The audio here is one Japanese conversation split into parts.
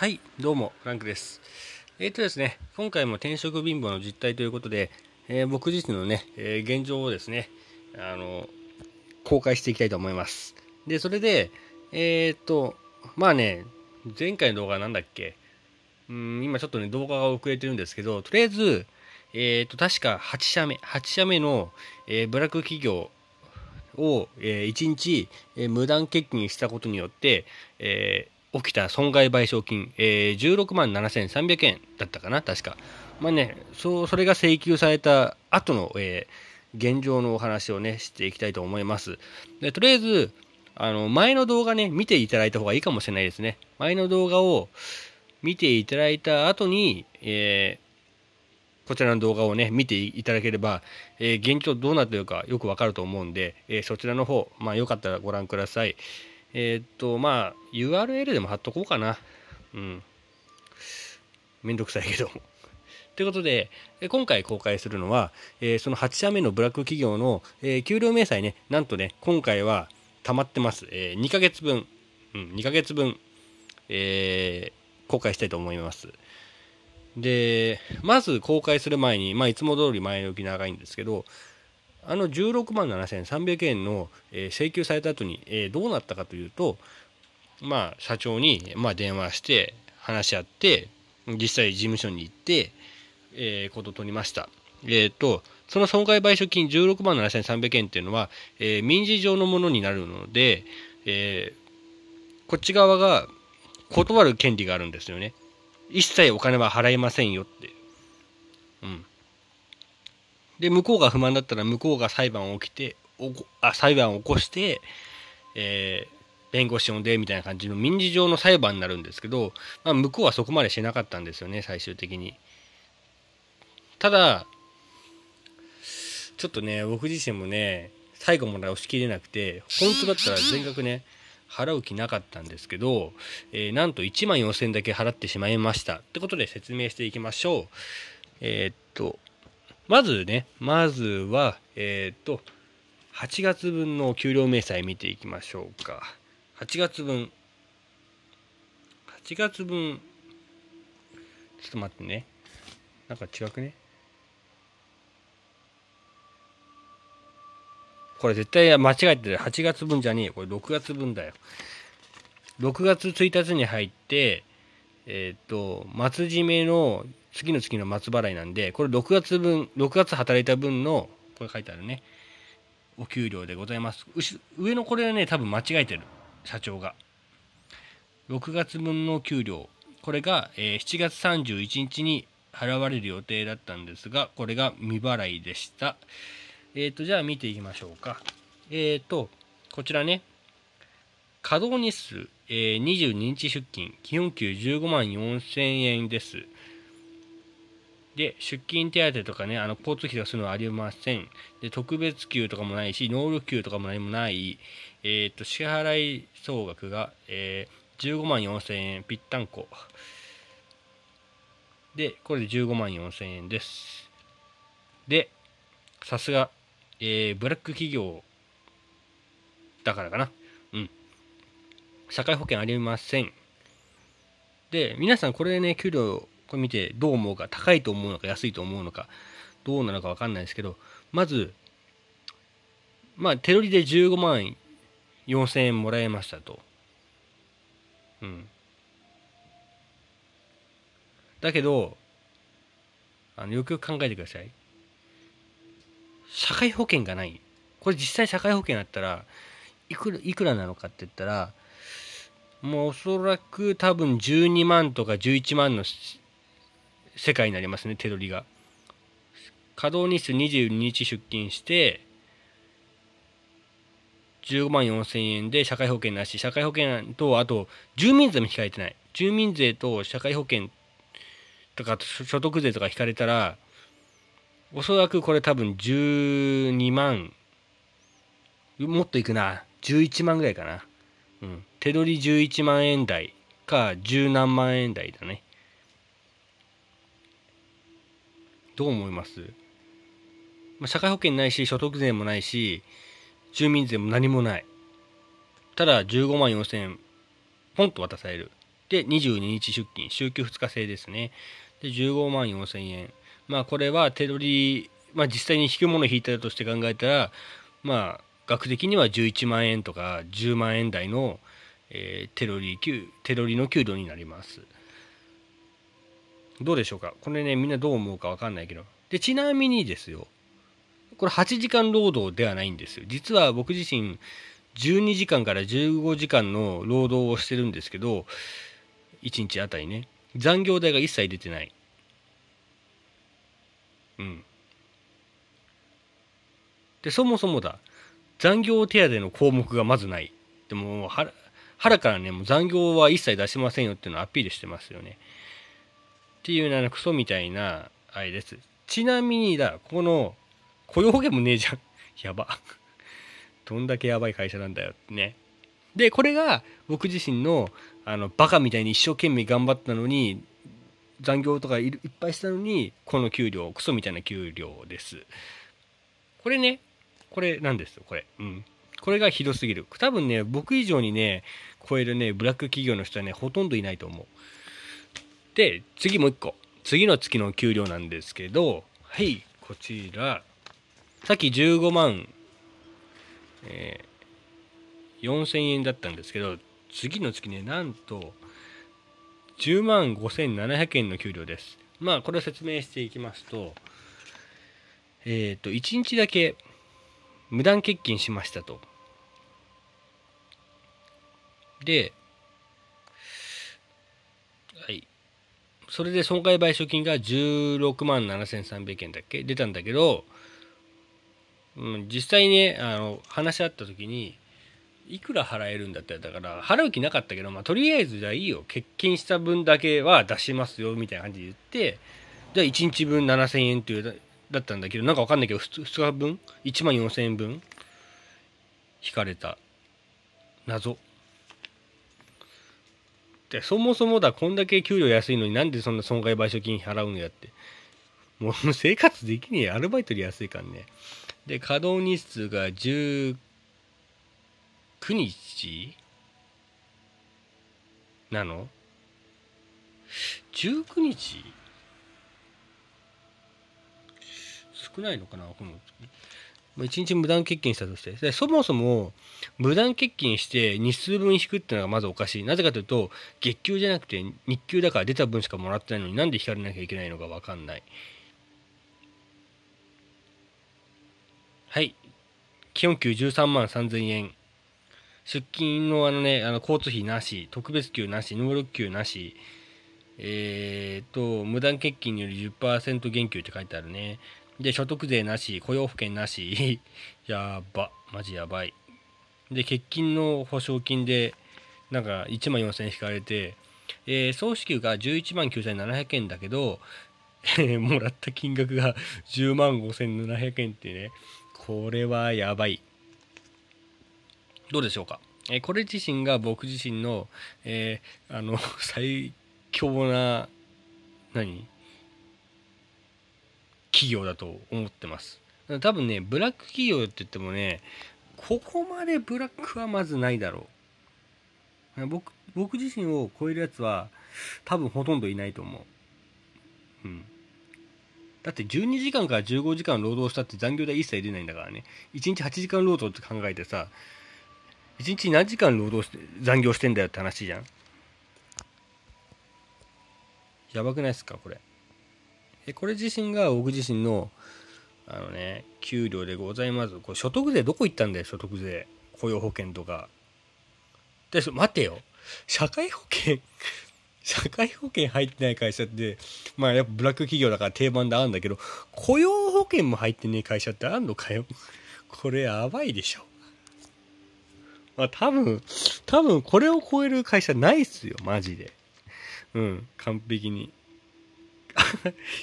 はい、どうも、ランクです。えっ、ー、とですね、今回も転職貧乏の実態ということで、えー、僕自身のね、えー、現状をですね、あの、公開していきたいと思います。で、それで、えっと、まあね、前回の動画なんだっけうん、今ちょっとね、動画が遅れてるんですけど、とりあえず、えっと、確か8社目、8社目の、えブラック企業を、え1日、え無断欠勤したことによって、えー起きた損害賠償金、えー、16万7300円だったかな、確か。まあね、そうそれが請求された後の、えー、現状のお話をね、していきたいと思います。でとりあえず、あの前の動画ね、見ていただいた方がいいかもしれないですね。前の動画を見ていただいた後に、えー、こちらの動画をね、見ていただければ、えー、現状どうなっているかよくわかると思うんで、えー、そちらの方、まあよかったらご覧ください。えー、っと、まあ、URL でも貼っとこうかな。うん。めんどくさいけども。ということで、今回公開するのは、えー、その8社目のブラック企業の、えー、給料明細ね、なんとね、今回は溜まってます。えー、2ヶ月分、うん、2ヶ月分、えー、公開したいと思います。で、まず公開する前に、まあ、いつも通り前置き長いんですけど、あの16万7300円の、請求された後に、どうなったかというと、まあ、社長に、電話して話し合って実際事務所に行って、えー、こと取りました。えーとその損害賠償金16万7300円っていうのは、えー、民事上のものになるので、えー、こっち側が断る権利があるんですよね。一切お金は払いませんよって。うん。で向こうが不満だったら向こうが裁判を起きておあ裁判を起こして、えー、弁護士呼んでみたいな感じの民事上の裁判になるんですけど、まあ、向こうはそこまでしなかったんですよね最終的に。ただちょっとね僕自身もね最後まで押し切れなくて本当だったら全額ね払う気なかったんですけど、えー、なんと1万4000円だけ払ってしまいましたってことで説明していきましょう。えー、っとまずね、まずは、えっ、ー、と、8月分の給料明細見ていきましょうか。8月分。8月分。ちょっと待ってね。なんか違くねこれ絶対間違えてる。8月分じゃねえよ。これ6月分だよ。6月1日に入って、えっ、ー、と、末締めの次の月の末払いなんで、これ6月分、6月働いた分の、これ書いてあるね、お給料でございます。上のこれはね、多分間違えてる、社長が。6月分の給料、これが、えー、7月31日に払われる予定だったんですが、これが未払いでした。えっ、ー、と、じゃあ見ていきましょうか。えっ、ー、と、こちらね、稼働日数、えー、22日出勤、基本給15万4000円です。で、出勤手当とかね、あの、交通費とかするのはありません。で、特別給とかもないし、能力給とかも何もない、えー、っと、支払い総額が、えー、15万4000円ぴったんこ。で、これで15万4000円です。で、さすが、えー、ブラック企業だからかな。うん。社会保険ありません。で、皆さんこれね、給料これ見てどう思うか、高いと思うのか、安いと思うのか、どうなのかわかんないですけど、まず、まあ、手取りで15万4000円もらえましたと。うん。だけど、あの、よくよく考えてください。社会保険がない。これ実際社会保険あったら、いくら、いくらなのかって言ったら、もうおそらく多分12万とか11万の世界になりますね手取りが稼働日数22日出勤して15万4000円で社会保険なし社会保険とあと住民税も引かれてない住民税と社会保険とか所得税とか引かれたらおそらくこれ多分12万もっといくな11万ぐらいかなうん手取り11万円台か10何万円台だねどう思います、まあ、社会保険ないし所得税もないし住民税も何もないただ15万4000円ポンと渡されるで22日出勤週休2日制ですねで15万4000円まあこれは手取り、まあ、実際に引くもの引いたとして考えたらまあ額的には11万円とか10万円台の、えー、ロリー給手取りの給料になります。どうでしょうかこれね、みんなどう思うかわかんないけど。で、ちなみにですよ、これ8時間労働ではないんですよ。実は僕自身、12時間から15時間の労働をしてるんですけど、1日あたりね、残業代が一切出てない。うん。で、そもそもだ、残業手当の項目がまずない。でも、腹からね、もう残業は一切出しませんよっていうのをアピールしてますよね。っていうなのクソみたいなあれです。ちなみにだ、この雇用保険もねえじゃん。やば。どんだけやばい会社なんだよってね。で、これが僕自身のあのバカみたいに一生懸命頑張ったのに、残業とかいっぱいしたのに、この給料、クソみたいな給料です。これね、これなんですよ、これ。うん。これがひどすぎる。多分ね、僕以上にね、超えるね、ブラック企業の人はね、ほとんどいないと思う。で、次もう一個。次の月の給料なんですけど、はい、こちら。さっき15万、えー、4000円だったんですけど、次の月ね、なんと、10万5700円の給料です。まあ、これを説明していきますと、えっ、ー、と、1日だけ無断欠勤しましたと。で、それで損害賠償金が16万7300円だっけ出たんだけど、うん、実際ねあの話し合った時にいくら払えるんだったらだから払う気なかったけど、まあ、とりあえずじゃあいいよ欠勤した分だけは出しますよみたいな感じで言ってじゃあ1日分7000円っていうだったんだけどなんか分かんないけど2日分1万4000円分引かれた謎。ってそもそもだこんだけ給料安いのになんでそんな損害賠償金払うのやってもう生活できねえアルバイトで安いからねで稼働日数が19日なの ?19 日少ないのかなこの1日無断欠勤したとして。そもそも、無断欠勤して日数分引くっていうのがまずおかしい。なぜかというと、月給じゃなくて日給だから出た分しかもらってないのになんで引かれなきゃいけないのかわかんない。はい。基本給13万3000円。出勤のあのね、あの交通費なし、特別給なし、能力給なし、えー、っと、無断欠勤により10%減給って書いてあるね。で、所得税なし、雇用保険なし、やば、マジやばい。で、欠勤の保証金で、なんか1万4000円引かれて、えー、総支給が11万9700円だけど、え もらった金額が10 万5700円ってね、これはやばい。どうでしょうか。えー、これ自身が僕自身の、えー、あの、最強な、何企業だと思ってます。多分ね、ブラック企業って言ってもね、ここまでブラックはまずないだろう。僕、僕自身を超えるやつは多分ほとんどいないと思う。うん。だって12時間から15時間労働したって残業代一切出ないんだからね。1日8時間労働って考えてさ、1日何時間労働して、残業してんだよって話じゃん。やばくないっすか、これ。でこれ自身が僕自身のあのね給料でございますこれ所得税どこ行ったんだよ所得税雇用保険とかで待てよ社会保険社会保険入ってない会社ってまあやっぱブラック企業だから定番であるんだけど雇用保険も入ってねえ会社ってあんのかよこれやばいでしょまあ多分多分これを超える会社ないっすよマジでうん完璧に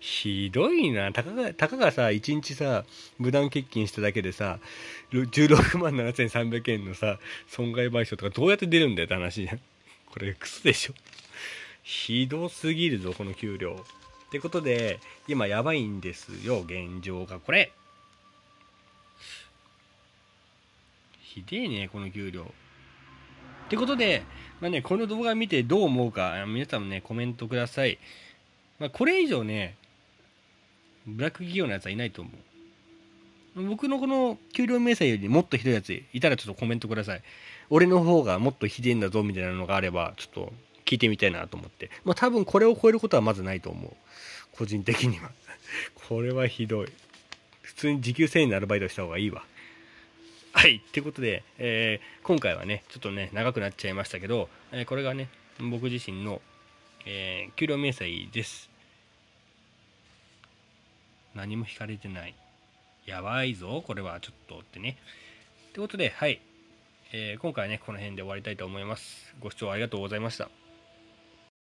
ひどいな。たかが、たかがさ、一日さ、無断欠勤しただけでさ、16万7300円のさ、損害賠償とかどうやって出るんだよって話じゃん。これ、クソでしょ。ひどすぎるぞ、この給料。ってことで、今やばいんですよ、現状が。これひでえね、この給料。ってことで、まあね、この動画見てどう思うか、皆さんもね、コメントください。まあ、これ以上ね、ブラック企業のやつはいないと思う。僕のこの給料明細よりもっとひどいやついたらちょっとコメントください。俺の方がもっとひでえんだぞみたいなのがあれば、ちょっと聞いてみたいなと思って。まあ多分これを超えることはまずないと思う。個人的には。これはひどい。普通に時給1000円のアルバイトした方がいいわ。はい。ということで、えー、今回はね、ちょっとね、長くなっちゃいましたけど、えー、これがね、僕自身の、えー、給料明細です。何も引かれてない。やばいぞ、これはちょっとってね。ってことで、はい。えー、今回はね、この辺で終わりたいと思います。ご視聴ありがとうございました。